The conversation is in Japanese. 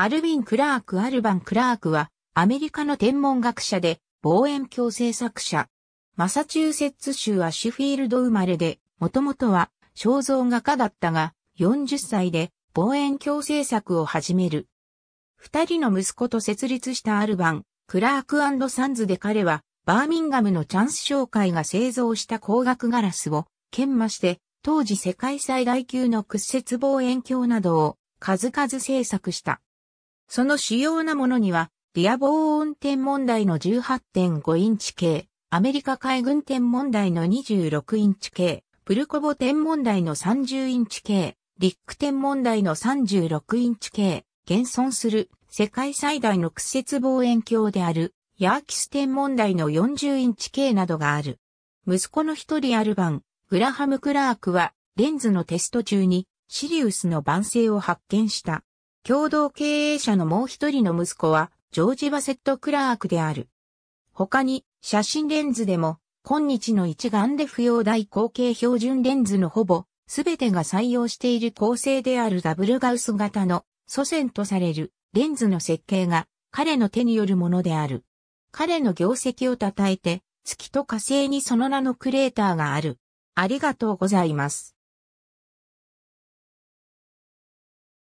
アルビン・クラーク・アルバン・クラークは、アメリカの天文学者で、望遠鏡制作者。マサチューセッツ州アシュフィールド生まれで、もともとは肖像画家だったが、40歳で望遠鏡制作を始める。二人の息子と設立したアルバン、クラークサンズで彼は、バーミンガムのチャンス商会が製造した光学ガラスを、研磨して、当時世界最大級の屈折望遠鏡などを数々制作した。その主要なものには、ディアボー運転問題の18.5インチ系、アメリカ海軍天問題の26インチ系、プルコボ天問題の30インチ系、リック天問題の36インチ系、現存する世界最大の屈折望遠鏡である、ヤーキス天問題の40インチ系などがある。息子の一人アルバン、グラハム・クラークは、レンズのテスト中に、シリウスの晩星を発見した。共同経営者のもう一人の息子は、ジョージ・バセット・クラークである。他に、写真レンズでも、今日の一眼で不要大口径標準レンズのほぼ、すべてが採用している構成であるダブルガウス型の祖先とされるレンズの設計が彼の手によるものである。彼の業績を称えて、月と火星にその名のクレーターがある。ありがとうございます。